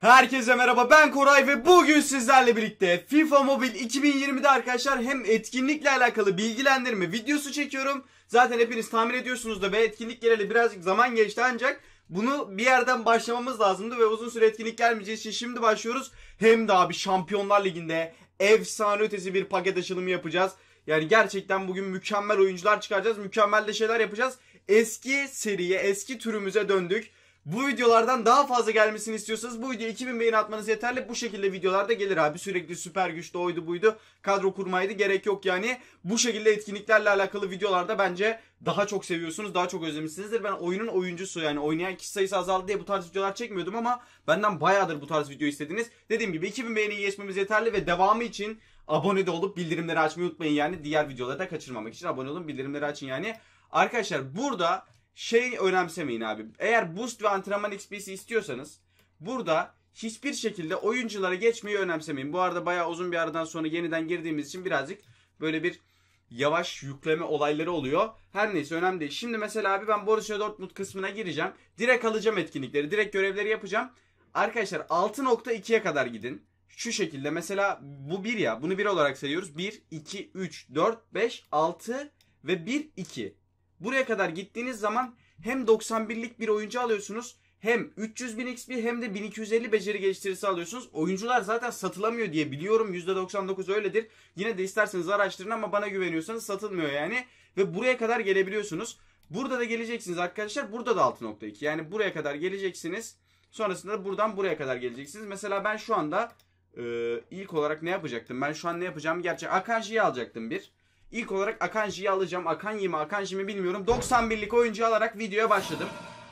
Herkese merhaba ben Koray ve bugün sizlerle birlikte FIFA Mobile 2020'de arkadaşlar hem etkinlikle alakalı bilgilendirme videosu çekiyorum. Zaten hepiniz tahmin ediyorsunuz da ve etkinlik geleli birazcık zaman geçti ancak bunu bir yerden başlamamız lazımdı ve uzun süre etkinlik gelmeyeceği için şimdi başlıyoruz. Hem de abi Şampiyonlar Ligi'nde efsane ötesi bir paket açılımı yapacağız. Yani gerçekten bugün mükemmel oyuncular çıkaracağız, mükemmel de şeyler yapacağız. Eski seriye, eski türümüze döndük. Bu videolardan daha fazla gelmesini istiyorsanız bu videoya 2000 beğeni atmanız yeterli. Bu şekilde videolarda gelir abi. Sürekli süper güçte oydu buydu. Kadro kurmaydı. Gerek yok yani. Bu şekilde etkinliklerle alakalı videolarda bence daha çok seviyorsunuz. Daha çok özlemişsinizdir. Ben oyunun oyuncusu yani oynayan kişi sayısı azaldı diye bu tarz videolar çekmiyordum ama benden bayağıdır bu tarz video istediniz. Dediğim gibi 2000 beğeni geçmemiz yeterli ve devamı için abone de olup bildirimleri açmayı unutmayın yani. Diğer videoları da kaçırmamak için abone olun bildirimleri açın yani. Arkadaşlar burada şey önemsemeyin abi. Eğer boost ve antrenman XP'si istiyorsanız burada hiçbir şekilde oyunculara geçmeyi önemsemeyin. Bu arada bayağı uzun bir aradan sonra yeniden girdiğimiz için birazcık böyle bir yavaş yükleme olayları oluyor. Her neyse önemli değil. Şimdi mesela abi ben Borussia Dortmund kısmına gireceğim. Direkt alacağım etkinlikleri. Direkt görevleri yapacağım. Arkadaşlar 6.2'ye kadar gidin. Şu şekilde mesela bu 1 ya. Bunu 1 olarak sayıyoruz. 1, 2, 3, 4, 5, 6 ve 1, 2. Buraya kadar gittiğiniz zaman hem 91'lik bir oyuncu alıyorsunuz hem 300 bin XP hem de 1250 beceri geliştirisi alıyorsunuz. Oyuncular zaten satılamıyor diye biliyorum. %99 öyledir. Yine de isterseniz araştırın ama bana güveniyorsanız satılmıyor yani. Ve buraya kadar gelebiliyorsunuz. Burada da geleceksiniz arkadaşlar. Burada da 6.2. Yani buraya kadar geleceksiniz. Sonrasında buradan buraya kadar geleceksiniz. Mesela ben şu anda e, ilk olarak ne yapacaktım? Ben şu an ne yapacağım? Gerçi Akanji'yi alacaktım bir. İlk olarak Akanji'yi alacağım. Akanji mi Akanji mi bilmiyorum. 91'lik oyuncu alarak videoya başladım.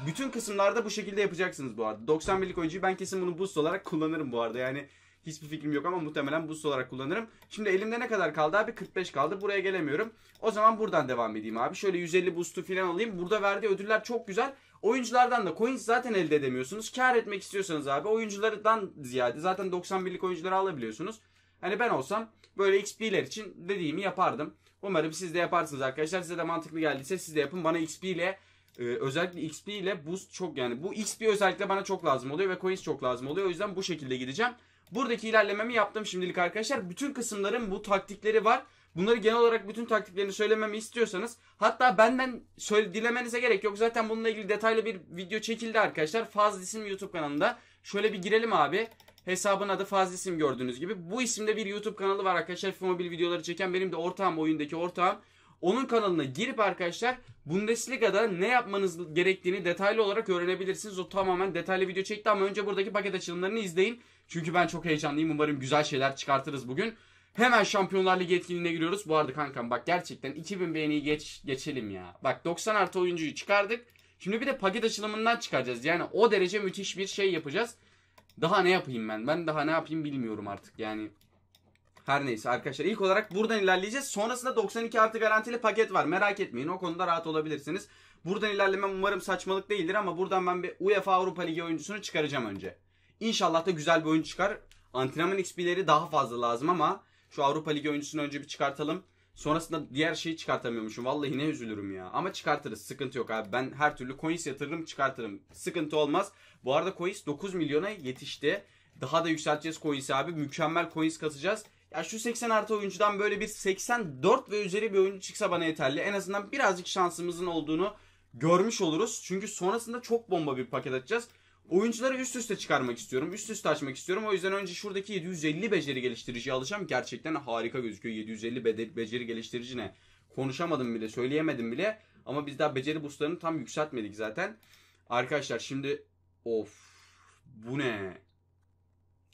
Bütün kısımlarda bu şekilde yapacaksınız bu arada. 91'lik oyuncuyu ben kesin bunu boost olarak kullanırım bu arada. Yani hiçbir fikrim yok ama muhtemelen boost olarak kullanırım. Şimdi elimde ne kadar kaldı abi? 45 kaldı. Buraya gelemiyorum. O zaman buradan devam edeyim abi. Şöyle 150 boost'u falan alayım. Burada verdiği ödüller çok güzel. Oyunculardan da coins zaten elde edemiyorsunuz. Kar etmek istiyorsanız abi oyunculardan ziyade zaten 91'lik oyuncuları alabiliyorsunuz. Hani ben olsam böyle XP'ler için dediğimi yapardım. Umarım siz de yaparsınız arkadaşlar. Size de mantıklı geldiyse siz de yapın. Bana XP ile e, özellikle XP ile boost çok yani bu XP özellikle bana çok lazım oluyor ve coins çok lazım oluyor. O yüzden bu şekilde gideceğim. Buradaki ilerlememi yaptım şimdilik arkadaşlar. Bütün kısımların bu taktikleri var. Bunları genel olarak bütün taktiklerini söylememi istiyorsanız hatta benden söyle, dilemenize gerek yok. Zaten bununla ilgili detaylı bir video çekildi arkadaşlar. Fazl YouTube kanalında. Şöyle bir girelim abi. Hesabın adı Fazlisim gördüğünüz gibi. Bu isimde bir YouTube kanalı var arkadaşlar. FIFA Mobil videoları çeken benim de ortağım oyundaki ortağım. Onun kanalına girip arkadaşlar Bundesliga'da ne yapmanız gerektiğini detaylı olarak öğrenebilirsiniz. O tamamen detaylı video çekti ama önce buradaki paket açılımlarını izleyin. Çünkü ben çok heyecanlıyım. Umarım güzel şeyler çıkartırız bugün. Hemen Şampiyonlar Ligi etkinliğine giriyoruz. Bu arada kankam bak gerçekten 2000 beğeniyi geç, geçelim ya. Bak 90 artı oyuncuyu çıkardık. Şimdi bir de paket açılımından çıkaracağız. Yani o derece müthiş bir şey yapacağız. Daha ne yapayım ben? Ben daha ne yapayım bilmiyorum artık yani. Her neyse arkadaşlar ilk olarak buradan ilerleyeceğiz. Sonrasında 92 artı garantili paket var. Merak etmeyin o konuda rahat olabilirsiniz. Buradan ilerlemem umarım saçmalık değildir ama buradan ben bir UEFA Avrupa Ligi oyuncusunu çıkaracağım önce. İnşallah da güzel bir oyuncu çıkar. Antrenman XP'leri daha fazla lazım ama şu Avrupa Ligi oyuncusunu önce bir çıkartalım. Sonrasında diğer şeyi çıkartamıyormuşum. Vallahi ne üzülürüm ya. Ama çıkartırız. Sıkıntı yok abi. Ben her türlü coins yatırırım çıkartırım. Sıkıntı olmaz. Bu arada coins 9 milyona yetişti. Daha da yükselteceğiz coins abi. Mükemmel coins katacağız. Ya şu 80 artı oyuncudan böyle bir 84 ve üzeri bir oyuncu çıksa bana yeterli. En azından birazcık şansımızın olduğunu görmüş oluruz. Çünkü sonrasında çok bomba bir paket açacağız. Oyuncuları üst üste çıkarmak istiyorum. Üst üste açmak istiyorum. O yüzden önce şuradaki 750 beceri geliştirici alacağım. Gerçekten harika gözüküyor. 750 be beceri geliştirici ne? Konuşamadım bile, söyleyemedim bile. Ama biz daha beceri boostlarını tam yükseltmedik zaten. Arkadaşlar şimdi of bu ne?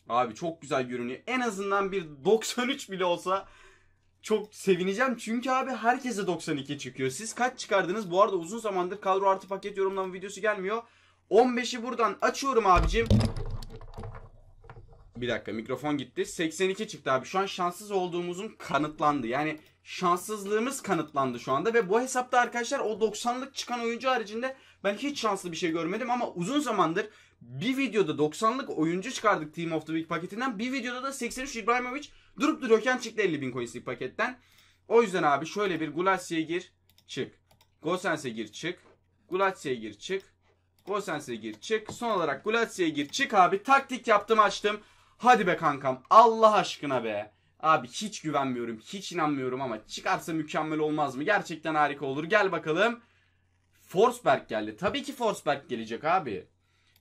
Abi çok güzel görünüyor. En azından bir 93 bile olsa çok sevineceğim. Çünkü abi herkese 92 çıkıyor. Siz kaç çıkardınız? Bu arada uzun zamandır kadro artı paket yorumlama videosu gelmiyor. 15'i buradan açıyorum abicim. Bir dakika mikrofon gitti. 82 çıktı abi. Şu an şanssız olduğumuzun kanıtlandı. Yani şanssızlığımız kanıtlandı şu anda. Ve bu hesapta arkadaşlar o 90'lık çıkan oyuncu haricinde ben hiç şanslı bir şey görmedim. Ama uzun zamandır bir videoda 90'lık oyuncu çıkardık Team of the Week paketinden. Bir videoda da 83 İbrahimovic durup dururken çıktı 50 bin coinslik paketten. O yüzden abi şöyle bir Gulasya'ya gir çık. Gosense gir çık. Gulasya'ya gir çık. Gosens'e gir çık. Son olarak Gulatsi'ye gir çık abi. Taktik yaptım açtım. Hadi be kankam Allah aşkına be. Abi hiç güvenmiyorum, hiç inanmıyorum ama çıkarsa mükemmel olmaz mı? Gerçekten harika olur. Gel bakalım. Forsberg geldi. Tabii ki Forsberg gelecek abi.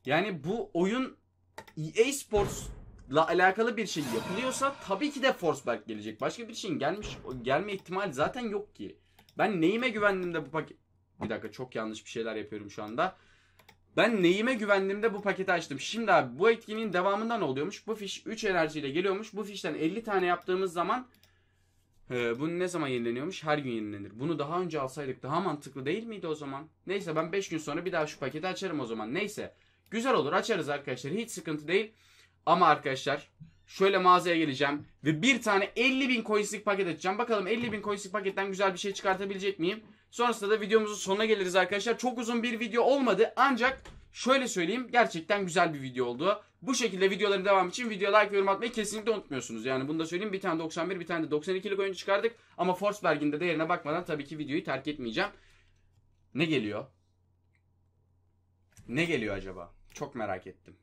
Yani bu oyun EA Sports'la alakalı bir şey yapılıyorsa tabii ki de Forsberg gelecek. Başka bir şeyin gelmiş gelme ihtimali zaten yok ki. Ben neyime güvendim de bu paket... Bir dakika çok yanlış bir şeyler yapıyorum şu anda. Ben neyime güvendiğimde bu paketi açtım. Şimdi abi bu etkinin devamından oluyormuş. Bu fiş 3 enerjiyle geliyormuş. Bu fişten 50 tane yaptığımız zaman e, bunu ne zaman yenileniyormuş? Her gün yenilenir. Bunu daha önce alsaydık daha mantıklı değil miydi o zaman? Neyse ben 5 gün sonra bir daha şu paketi açarım o zaman. Neyse. Güzel olur açarız arkadaşlar. Hiç sıkıntı değil. Ama arkadaşlar şöyle mağazaya geleceğim ve bir tane 50 bin coinslik paket açacağım. Bakalım 50 bin coinslik paketten güzel bir şey çıkartabilecek miyim? Sonrasında da videomuzun sonuna geliriz arkadaşlar. Çok uzun bir video olmadı ancak Şöyle söyleyeyim gerçekten güzel bir video oldu. Bu şekilde videoların devamı için video like ve yorum atmayı kesinlikle unutmuyorsunuz. Yani bunu da söyleyeyim bir tane 91 bir tane de 92'lik oyuncu çıkardık. Ama Forsberg'in de değerine bakmadan tabii ki videoyu terk etmeyeceğim. Ne geliyor? Ne geliyor acaba? Çok merak ettim.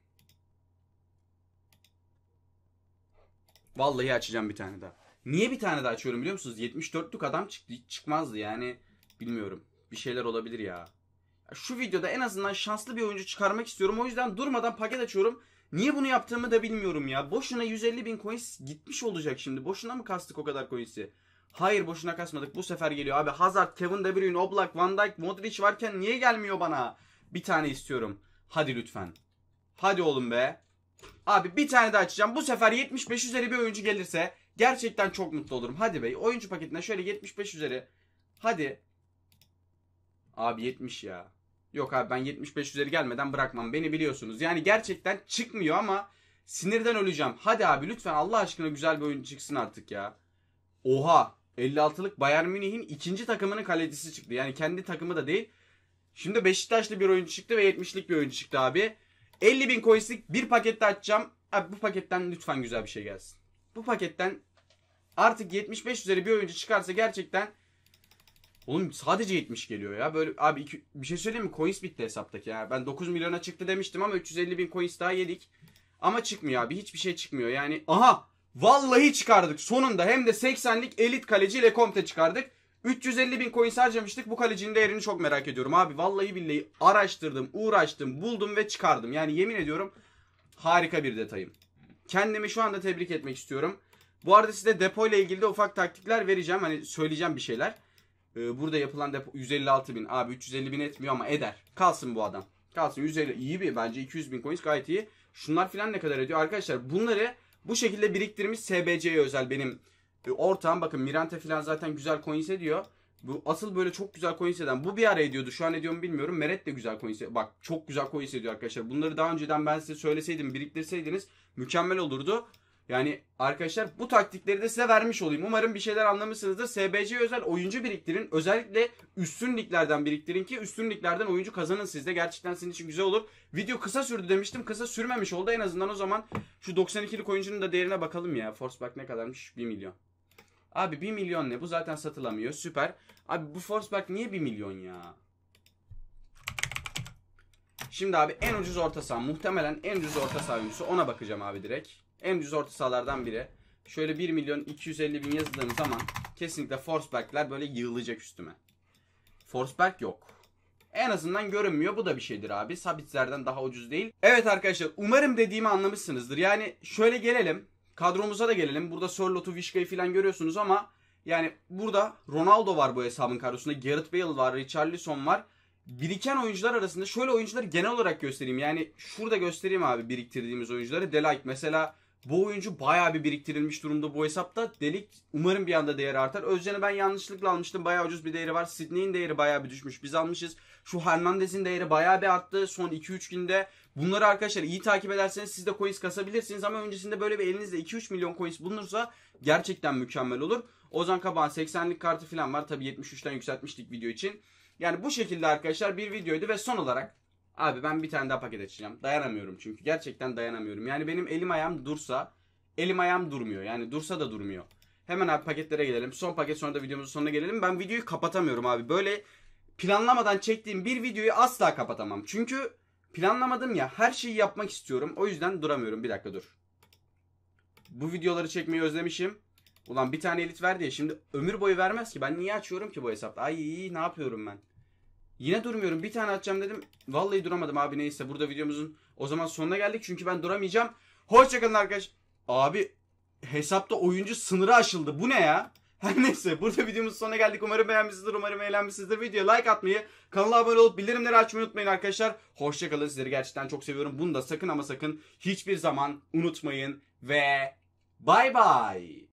Vallahi açacağım bir tane daha. Niye bir tane daha açıyorum biliyor musunuz? 74'lük adam çıktı. çıkmazdı yani. Bilmiyorum. Bir şeyler olabilir ya şu videoda en azından şanslı bir oyuncu çıkarmak istiyorum. O yüzden durmadan paket açıyorum. Niye bunu yaptığımı da bilmiyorum ya. Boşuna 150 bin coins gitmiş olacak şimdi. Boşuna mı kastık o kadar coins'i? Hayır boşuna kasmadık. Bu sefer geliyor abi. Hazard, Kevin De Bruyne, Oblak, Van Dijk, Modric varken niye gelmiyor bana? Bir tane istiyorum. Hadi lütfen. Hadi oğlum be. Abi bir tane daha açacağım. Bu sefer 75 üzeri bir oyuncu gelirse gerçekten çok mutlu olurum. Hadi bey. Oyuncu paketine şöyle 75 üzeri. Hadi. Abi 70 ya. Yok abi ben 75 üzeri gelmeden bırakmam. Beni biliyorsunuz. Yani gerçekten çıkmıyor ama sinirden öleceğim. Hadi abi lütfen Allah aşkına güzel bir oyun çıksın artık ya. Oha 56'lık Bayern Münih'in ikinci takımının kalecisi çıktı. Yani kendi takımı da değil. Şimdi Beşiktaşlı bir oyuncu çıktı ve 70'lik bir oyuncu çıktı abi. 50 bin coinslik bir pakette açacağım. Abi bu paketten lütfen güzel bir şey gelsin. Bu paketten artık 75 üzeri bir oyuncu çıkarsa gerçekten Oğlum sadece 70 geliyor ya. Böyle abi iki, bir şey söyleyeyim mi? Coins bitti hesaptaki ya. Ben 9 milyona çıktı demiştim ama 350 bin coins daha yedik. Ama çıkmıyor abi. Hiçbir şey çıkmıyor. Yani aha vallahi çıkardık. Sonunda hem de 80'lik elit kaleci Lecomte çıkardık. 350 bin coins harcamıştık. Bu kalecinin değerini çok merak ediyorum abi. Vallahi billahi araştırdım, uğraştım, buldum ve çıkardım. Yani yemin ediyorum harika bir detayım. Kendimi şu anda tebrik etmek istiyorum. Bu arada size depo ile ilgili de ufak taktikler vereceğim. Hani söyleyeceğim bir şeyler. Ee, burada yapılan depo 156 bin. Abi 350 bin etmiyor ama eder. Kalsın bu adam. Kalsın 150 iyi bir bence 200 bin coins gayet iyi. Şunlar filan ne kadar ediyor? Arkadaşlar bunları bu şekilde biriktirmiş SBC'ye özel benim e, ortağım. Bakın Mirante filan zaten güzel coins ediyor. Bu asıl böyle çok güzel coins eden. Bu bir ara ediyordu. Şu an ediyor mu bilmiyorum. Meret de güzel coins ediyor. Bak çok güzel coins ediyor arkadaşlar. Bunları daha önceden ben size söyleseydim, biriktirseydiniz mükemmel olurdu. Yani arkadaşlar bu taktikleri de size vermiş olayım. Umarım bir şeyler anlamışsınızdır. SBC özel oyuncu biriktirin. Özellikle üstün liglerden biriktirin ki üstün liglerden oyuncu kazanın sizde. Gerçekten sizin için güzel olur. Video kısa sürdü demiştim. Kısa sürmemiş oldu. En azından o zaman şu 92'lik oyuncunun da değerine bakalım ya. Forsberg ne kadarmış? 1 milyon. Abi 1 milyon ne? Bu zaten satılamıyor. Süper. Abi bu Forsberg niye 1 milyon ya? Şimdi abi en ucuz orta saha. Muhtemelen en ucuz orta saha oyuncusu. Ona bakacağım abi direkt en ucuz orta sahalardan biri. Şöyle 1 milyon 250 bin yazdığım zaman kesinlikle Forsberg'ler böyle yığılacak üstüme. Forsberg yok. En azından görünmüyor. Bu da bir şeydir abi. Sabitlerden daha ucuz değil. Evet arkadaşlar umarım dediğimi anlamışsınızdır. Yani şöyle gelelim. Kadromuza da gelelim. Burada Sörlot'u, Vişka'yı falan görüyorsunuz ama yani burada Ronaldo var bu hesabın kadrosunda. Gareth Bale var, Richarlison var. Biriken oyuncular arasında şöyle oyuncuları genel olarak göstereyim. Yani şurada göstereyim abi biriktirdiğimiz oyuncuları. Delight mesela bu oyuncu bayağı bir biriktirilmiş durumda bu hesapta. Delik umarım bir anda değeri artar. Özcan'ı ben yanlışlıkla almıştım. Bayağı ucuz bir değeri var. Sidney'in değeri bayağı bir düşmüş. Biz almışız. Şu Hernandez'in değeri bayağı bir arttı. Son 2-3 günde Bunları arkadaşlar iyi takip ederseniz siz de coins kasabilirsiniz ama öncesinde böyle bir elinizde 2-3 milyon coins bulunursa gerçekten mükemmel olur. Ozan Kabağ'ın 80'lik kartı falan var. Tabi 73'ten yükseltmiştik video için. Yani bu şekilde arkadaşlar bir videoydu ve son olarak Abi ben bir tane daha paket açacağım. Dayanamıyorum çünkü. Gerçekten dayanamıyorum. Yani benim elim ayağım dursa elim ayağım durmuyor. Yani dursa da durmuyor. Hemen abi paketlere gelelim. Son paket sonra da videomuzun sonuna gelelim. Ben videoyu kapatamıyorum abi. Böyle planlamadan çektiğim bir videoyu asla kapatamam. Çünkü planlamadım ya her şeyi yapmak istiyorum. O yüzden duramıyorum. Bir dakika dur. Bu videoları çekmeyi özlemişim. Ulan bir tane elit verdi ya şimdi ömür boyu vermez ki. Ben niye açıyorum ki bu hesapta? Ay ne yapıyorum ben? Yine durmuyorum. Bir tane atacağım dedim. Vallahi duramadım abi neyse. Burada videomuzun o zaman sonuna geldik. Çünkü ben duramayacağım. Hoşçakalın arkadaş. Abi hesapta oyuncu sınırı aşıldı. Bu ne ya? Her neyse burada videomuzun sonuna geldik. Umarım beğenmişsinizdir. Umarım eğlenmişsinizdir. Videoya like atmayı, kanala abone olup bildirimleri açmayı unutmayın arkadaşlar. Hoşçakalın. Sizleri gerçekten çok seviyorum. Bunu da sakın ama sakın hiçbir zaman unutmayın. Ve bay bay.